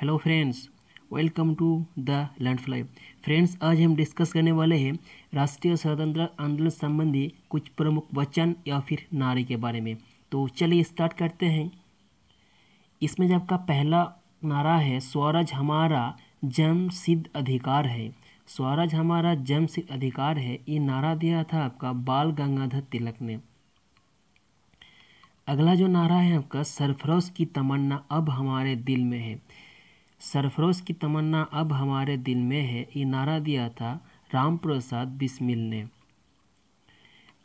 hello friends welcome to the Landfly friends आज हम discuss करने वाले हैं राष्ट्रीय स्वतंत्र आंदोलन संबंधी कुछ प्रमुख वचन या फिर नारे के बारे में तो चलिए स्टार्ट करते हैं इसमें जब आपका पहला नारा है स्वराज हमारा जन्म सिद्ध अधिकार है स्वराज हमारा जन्म सिद्ध अधिकार है ये नारा दिया था आपका बाल गंगाधर तिलक ने अगला जो नारा है आपका सरफरोश की तमन्ना अब हमारे दिल में है सरफरोश की तमन्ना अब हमारे दिल में है ये नारा दिया था राम प्रसाद बिस्मिल ने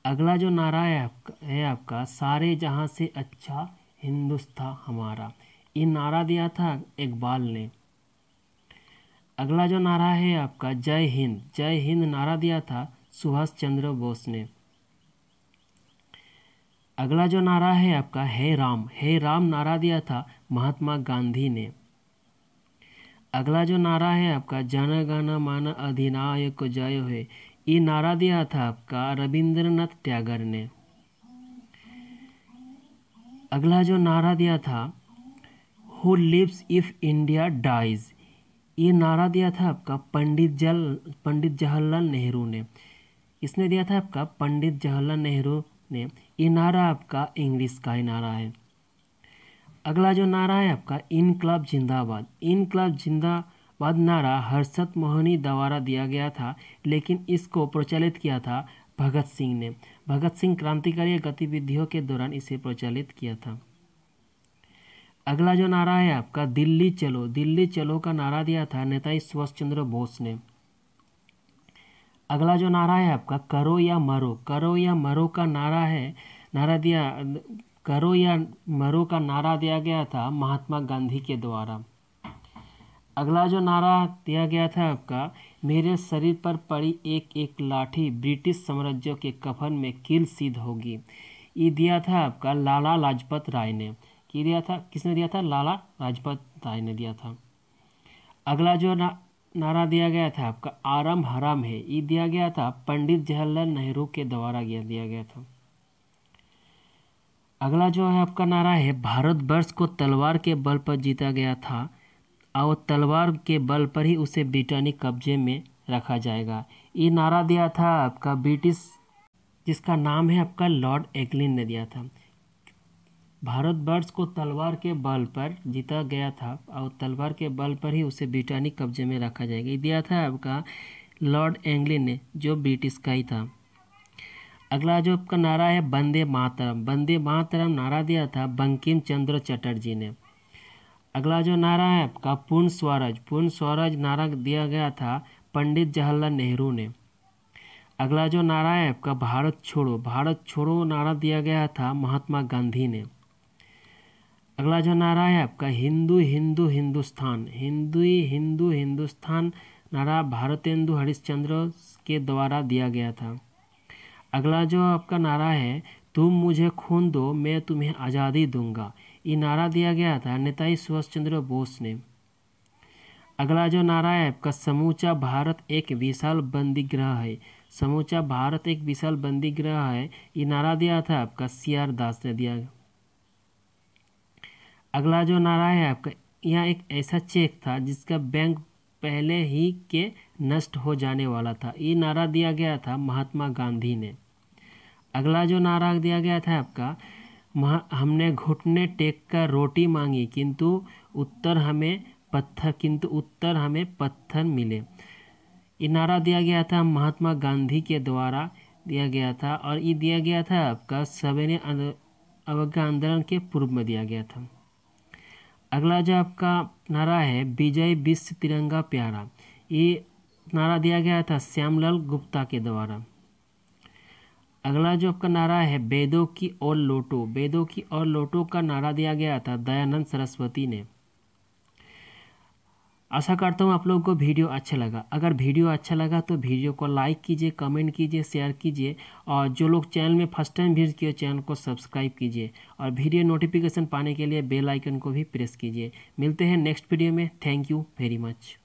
अगला जो नारा है आपका है आपका सारे जहाँ से अच्छा हिंदुस्तान हमारा ये नारा दिया था इकबाल ने अगला जो नारा है आपका जय हिंद जय हिंद नारा दिया था सुभाष चंद्र बोस ने अगला जो नारा है आपका हे राम हे राम नारा दिया था महात्मा गांधी ने अगला जो नारा है आपका जन गण मन अधिनायक जय है ये नारा दिया था आपका रविंद्रनाथ टैगर ने अगला जो नारा दिया था who lives if India dies ये नारा दिया था आपका पंडित जल पंडित जवाहरलाल नेहरू ने इसने दिया था आपका पंडित जवाहरलाल नेहरू ने ये नारा आपका इंग्लिश का ही नारा है अगला जो नारा है आपका इनकलाब जिंदाबाद इनकलाब जिंदाबाद नारा हर्षद मोहनी द्वारा दिया गया था लेकिन इसको प्रचलित किया था भगत सिंह ने भगत सिंह क्रांतिकारी गतिविधियों के दौरान इसे प्रचलित किया था अगला जो नारा है आपका दिल्ली चलो दिल्ली चलो का नारा दिया था नेताजी सुभाष चंद्र बोस ने अगला जो नारा है आपका करो या मरो करो या मरो का नारा है नारा दिया करो या मरो का नारा दिया गया था महात्मा गांधी के द्वारा अगला जो नारा दिया गया था आपका मेरे शरीर पर पड़ी एक एक लाठी ब्रिटिश साम्राज्य के कफन में किल सिद्ध होगी ये दिया था आपका लाला लाजपत राय ने कि दिया था किसने दिया था लाला लाजपत राय ने दिया था अगला जो ना, नारा दिया गया था आपका आरम हराम है ये दिया गया था पंडित जवाहरलाल नेहरू के द्वारा दिया गया था अगला जो है आपका नारा है भारतवर्ष को तलवार के बल पर जीता गया था और तलवार के बल पर ही उसे ब्रिटानी कब्जे में रखा जाएगा ये नारा दिया था आपका ब्रिटिश जिसका नाम है आपका लॉर्ड एगलिन ने दिया था भारतवर्ष को तलवार के बल पर जीता गया था और तलवार के बल पर ही उसे ब्रिटानी कब्जे में रखा जाएगा ये दिया था आपका लॉर्ड एंग्लिन ने जो ब्रिटिश का ही था अगला जो आपका नारा है वंदे मातरम वंदे मातरम नारा दिया था बंकिम चंद्र चटर्जी ने अगला जो नारा है आपका पूर्ण स्वराज पूर्ण स्वराज नारा दिया गया था पंडित जवाहरलाल नेहरू ने अगला जो नारा है आपका भारत छोड़ो भारत छोड़ो नारा दिया गया था महात्मा गांधी ने अगला जो नारा है आपका हिंदू हिंदू हिंदुस्तान हिंदू हिंदू हिंदुस्तान नारा भारतेंदु हरिश्चंद्र के द्वारा दिया गया था अगला जो आपका नारा है तुम मुझे खून दो मैं तुम्हें आज़ादी दूंगा ये नारा दिया गया था नेताजी सुभाष चंद्र बोस ने अगला जो नारा है आपका समूचा भारत एक विशाल बंदी ग्रह है समूचा भारत एक विशाल बंदी ग्रह है ये नारा दिया था आपका सी आर दास ने दिया अगला जो नारा है आपका यह एक ऐसा चेक था जिसका बैंक पहले ही के नष्ट हो जाने वाला था ये नारा दिया गया था महात्मा गांधी ने अगला जो नारा दिया गया था आपका हमने घुटने टेक कर रोटी मांगी किंतु उत्तर हमें पत्थर किंतु उत्तर हमें पत्थर मिले ये नारा दिया गया था महात्मा गांधी के द्वारा दिया गया था और ये दिया गया था आपका सवेरे अवज्ञा आंदोलन के पूर्व में दिया गया था अगला जो आपका नारा है विजय विश्व तिरंगा प्यारा ये नारा दिया गया था श्यामलाल गुप्ता के द्वारा अगला जो आपका नारा है वेदों की और लोटो वेदों की और लोटो का नारा दिया गया था दयानंद सरस्वती ने आशा करता हूँ आप लोगों को वीडियो अच्छा लगा अगर वीडियो अच्छा लगा तो वीडियो को लाइक कीजिए कमेंट कीजिए शेयर कीजिए और जो लोग चैनल में फर्स्ट टाइम भेज किए चैनल को सब्सक्राइब कीजिए और वीडियो नोटिफिकेशन पाने के लिए बेल आइकन को भी प्रेस कीजिए मिलते हैं नेक्स्ट वीडियो में थैंक यू वेरी मच